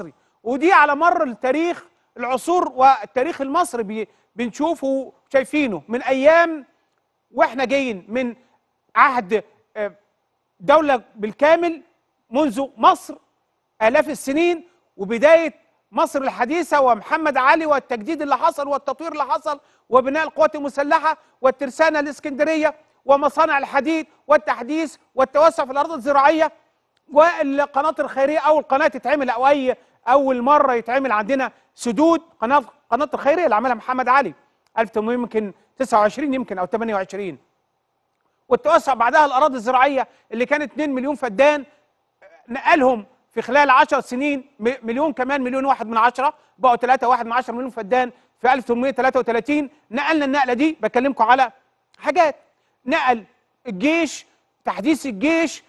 المصري ودي على مر التاريخ العصور والتاريخ المصري بنشوفه شايفينه من ايام واحنا جايين من عهد آه، دوله بالكامل منذ مصر الاف السنين وبدايه مصر الحديثه ومحمد علي والتجديد اللي حصل والتطوير اللي حصل وبناء القوات المسلحه والترسانه الاسكندريه ومصانع الحديد والتحديث والتوسع في الارض الزراعيه والقناه الخيريه اول قناه تتعمل او اي اول مره يتعمل عندنا سدود قناه قناه الخيريه اللي عملها محمد علي 1800 يمكن 29 يمكن او 28 والتوسع بعدها الاراضي الزراعيه اللي كانت 2 مليون فدان نقلهم في خلال 10 سنين مليون كمان مليون واحد من عشرة بقوا 3 واحد من عشرة مليون فدان في 1833 نقلنا النقله دي بكلمكم على حاجات نقل الجيش تحديث الجيش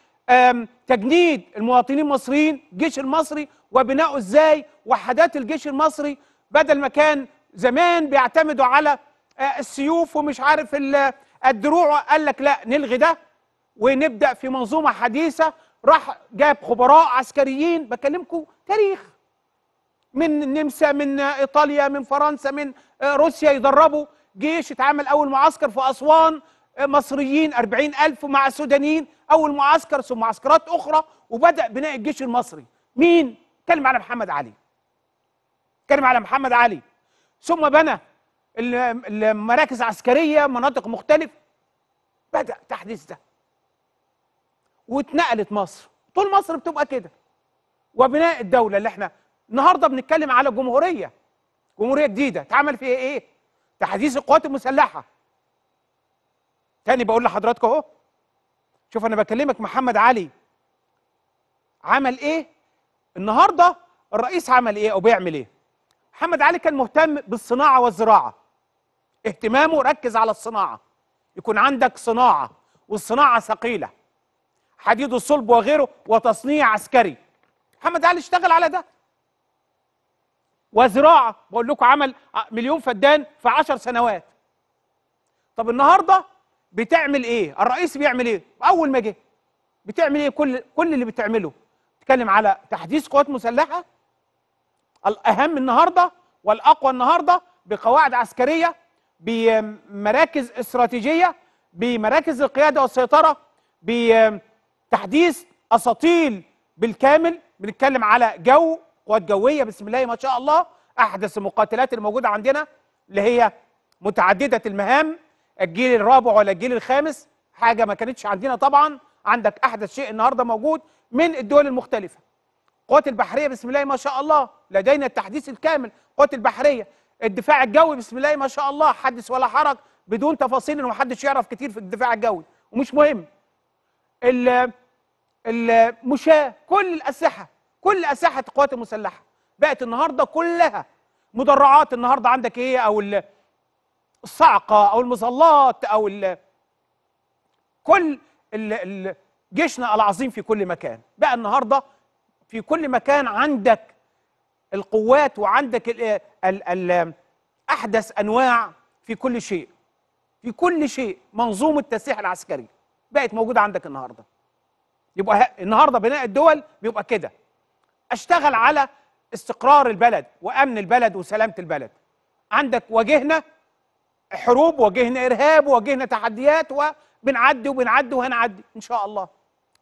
تجنيد المواطنين المصريين الجيش المصري وبناؤه ازاي وحدات الجيش المصري بدل ما كان زمان بيعتمدوا على آه، السيوف ومش عارف الدروع قال لك لا نلغي ده ونبدا في منظومه حديثه راح جاب خبراء عسكريين بكلمكم تاريخ من النمسا من ايطاليا من فرنسا من آه، روسيا يدربوا جيش اتعمل اول معسكر في اسوان مصريين أربعين ألف مع سودانيين أول معسكر ثم معسكرات أخرى وبدأ بناء الجيش المصري مين؟ اتكلم على محمد علي اتكلم على محمد علي ثم بنى المراكز عسكرية مناطق مختلفة بدأ تحديث ده واتنقلت مصر طول مصر بتبقى كده وبناء الدولة اللي احنا النهارده بنتكلم على جمهورية جمهورية جديدة اتعمل فيها ايه؟ تحديث القوات المسلحة تاني بقول لحضراتكم اهو شوف انا بكلمك محمد علي عمل ايه النهارده الرئيس عمل ايه او بيعمل ايه محمد علي كان مهتم بالصناعه والزراعه اهتمامه ركز على الصناعه يكون عندك صناعه والصناعه ثقيله حديد الصلب وغيره وتصنيع عسكري محمد علي اشتغل على ده وزراعه بقول لكم عمل مليون فدان في 10 سنوات طب النهارده بتعمل ايه الرئيس بيعمل ايه اول ما جه بتعمل ايه كل كل اللي بتعمله بتتكلم على تحديث قوات مسلحه الاهم النهارده والاقوى النهارده بقواعد عسكريه بمراكز استراتيجيه بمراكز القياده والسيطره بتحديث اساطيل بالكامل بنتكلم على جو قوات جويه بسم الله ما شاء الله احدث المقاتلات الموجوده عندنا اللي هي متعدده المهام الجيل الرابع ولا الجيل الخامس حاجه ما كانتش عندنا طبعا عندك احدث شيء النهارده موجود من الدول المختلفه قوات البحريه بسم الله ما شاء الله لدينا التحديث الكامل قوات البحريه الدفاع الجوي بسم الله ما شاء الله حدث ولا حرج بدون تفاصيل ومحدش يعرف كتير في الدفاع الجوي ومش مهم المشاة كل الأسلحة كل أسلحة القوات المسلحة بقت النهاردة كلها مدرعات النهاردة عندك إيه أو الصعقه او المظلات او كل جيشنا العظيم في كل مكان بقى النهارده في كل مكان عندك القوات وعندك الـ الـ الـ احدث انواع في كل شيء في كل شيء منظومه التسليح العسكري بقت موجوده عندك النهارده يبقى النهارده بناء الدول بيبقى كده اشتغل على استقرار البلد وامن البلد وسلامه البلد عندك واجهنا حروب واجهنا ارهاب واجهنا تحديات وبنعدي وبنعدي وهنعدي ان شاء الله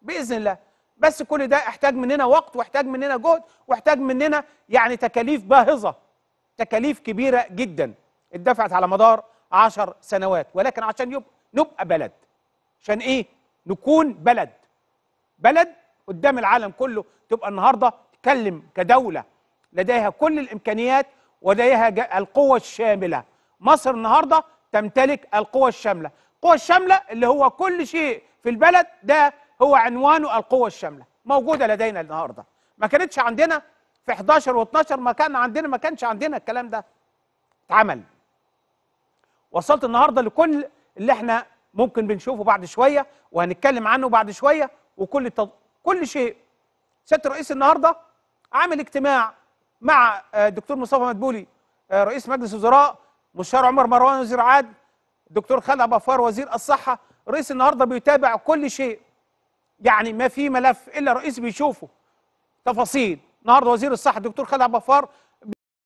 باذن الله بس كل ده احتاج مننا وقت واحتاج مننا جهد واحتاج مننا يعني تكاليف باهظه تكاليف كبيره جدا اتدفعت على مدار عشر سنوات ولكن عشان يبقى نبقى بلد عشان ايه نكون بلد بلد قدام العالم كله تبقى النهارده تتكلم كدوله لديها كل الامكانيات ولديها القوه الشامله مصر النهارده تمتلك القوى الشامله القوى الشامله اللي هو كل شيء في البلد ده هو عنوانه القوى الشامله موجوده لدينا النهارده ما كانتش عندنا في 11 و12 ما كان عندنا ما كانش عندنا الكلام ده اتعمل وصلت النهارده لكل اللي احنا ممكن بنشوفه بعد شويه وهنتكلم عنه بعد شويه وكل التض... كل شيء سياده الرئيس النهارده عامل اجتماع مع الدكتور آه، مصطفى مدبولي آه، رئيس مجلس الوزراء مستشار عمر مروان وزير عاد دكتور خالد ابافار وزير الصحه رئيس النهارده بيتابع كل شيء يعني ما في ملف الا الرئيس بيشوفه تفاصيل النهارده وزير الصحه دكتور خالد ابافار